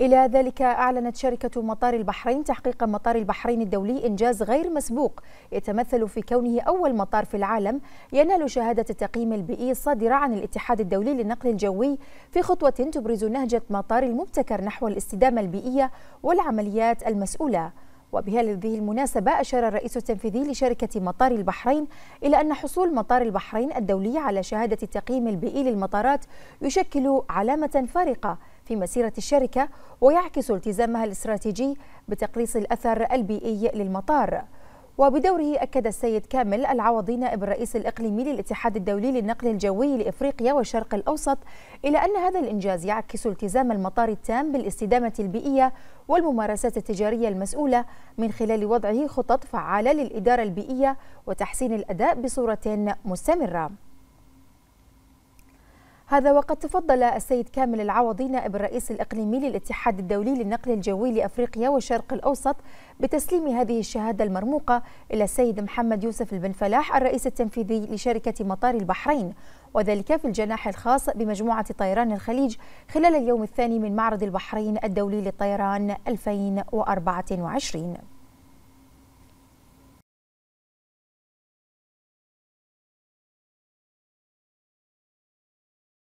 إلى ذلك أعلنت شركة مطار البحرين تحقيق مطار البحرين الدولي إنجاز غير مسبوق يتمثل في كونه أول مطار في العالم ينال شهادة التقييم البيئي الصادرة عن الاتحاد الدولي للنقل الجوي في خطوة تبرز نهجة مطار المبتكر نحو الاستدامة البيئية والعمليات المسؤولة وبهذه المناسبة أشار الرئيس التنفيذي لشركة مطار البحرين إلى أن حصول مطار البحرين الدولي على شهادة التقييم البيئي للمطارات يشكل علامة فارقة في مسيرة الشركة ويعكس التزامها الاستراتيجي بتقليص الأثر البيئي للمطار وبدوره أكد السيد كامل العوضي نائب الرئيس الإقليمي للاتحاد الدولي للنقل الجوي لإفريقيا والشرق الأوسط إلى أن هذا الإنجاز يعكس التزام المطار التام بالاستدامة البيئية والممارسات التجارية المسؤولة من خلال وضعه خطط فعالة للإدارة البيئية وتحسين الأداء بصورة مستمرة هذا وقد تفضل السيد كامل العوضي نائب الرئيس الإقليمي للاتحاد الدولي للنقل الجوي لأفريقيا والشرق الأوسط بتسليم هذه الشهادة المرموقة إلى السيد محمد يوسف البن فلاح الرئيس التنفيذي لشركة مطار البحرين وذلك في الجناح الخاص بمجموعة طيران الخليج خلال اليوم الثاني من معرض البحرين الدولي للطيران 2024